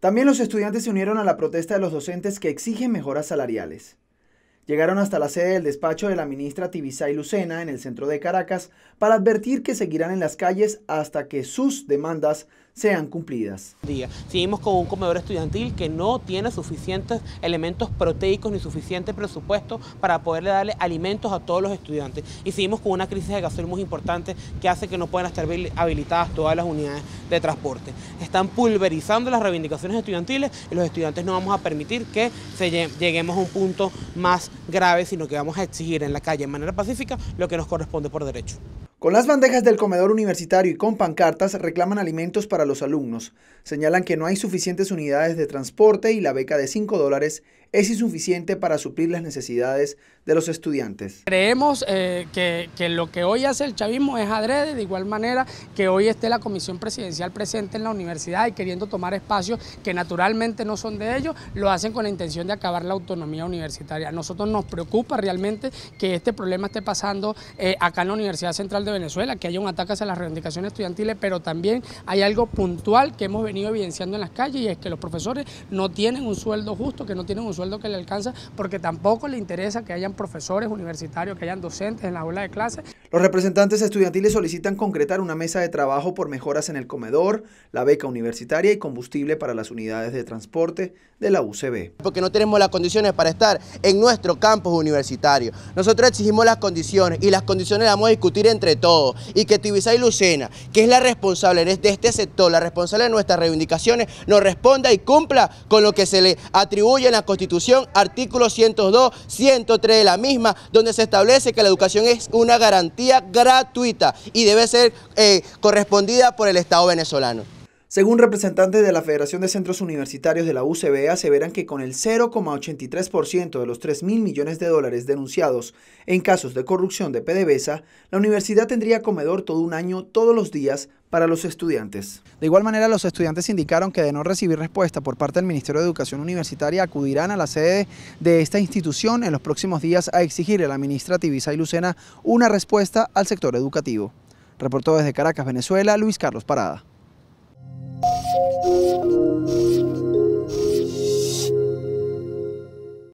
También los estudiantes se unieron a la protesta de los docentes que exigen mejoras salariales. Llegaron hasta la sede del despacho de la ministra Tibisay Lucena en el centro de Caracas para advertir que seguirán en las calles hasta que sus demandas sean cumplidas. Día. Seguimos con un comedor estudiantil que no tiene suficientes elementos proteicos ni suficiente presupuesto para poderle darle alimentos a todos los estudiantes. Y seguimos con una crisis de gasolina muy importante que hace que no puedan estar habilitadas todas las unidades de transporte. Están pulverizando las reivindicaciones estudiantiles y los estudiantes no vamos a permitir que se lleguemos a un punto más grave, sino que vamos a exigir en la calle en manera pacífica lo que nos corresponde por derecho. Con las bandejas del comedor universitario y con pancartas reclaman alimentos para los alumnos. Señalan que no hay suficientes unidades de transporte y la beca de 5 dólares es insuficiente para suplir las necesidades de los estudiantes. Creemos eh, que, lo que hoy hace el chavismo es adrede, de igual manera que hoy esté la comisión presidencial presente en la universidad y queriendo tomar espacios que naturalmente no son de ellos, lo hacen con la intención de acabar la autonomía universitaria. A nosotros nos preocupa realmente que este problema esté pasando eh, acá en la Universidad Central de Venezuela, que haya un ataque hacia las reivindicaciones estudiantiles, pero también hay algo puntual que hemos venido evidenciando en las calles y es que los profesores no tienen un sueldo justo, que no tienen un sueldo que le alcanza, porque tampoco le interesa que hayan profesores universitarios, que hayan docentes en la aula de clase. Los representantes estudiantiles solicitan concretar una mesa de trabajo por mejoras en el comedor, la beca universitaria y combustible para las unidades de transporte de la UCB. Porque no tenemos las condiciones para estar en nuestro campus universitario. Nosotros exigimos las condiciones y las condiciones las vamos a discutir entre todos. Y que Tibisay Lucena, que es la responsable de este sector, la responsable de nuestras reivindicaciones, nos responda y cumpla con lo que se le atribuye en la Constitución artículo 102, 103 de la misma, donde se establece que la educación es una garantía gratuita y debe ser eh, correspondida por el Estado venezolano. Según representantes de la Federación de Centros Universitarios de la e, se verán que con el 0,83% de los 3 mil millones de dólares denunciados en casos de corrupción de PDVSA, la universidad tendría comedor todo un año, todos los días, para los estudiantes. De igual manera, los estudiantes indicaron que de no recibir respuesta por parte del Ministerio de Educación Universitaria, acudirán a la sede de esta institución en los próximos días a exigirle a la ministra y Lucena una respuesta al sector educativo. Reportó desde Caracas, Venezuela, Luis Carlos Parada.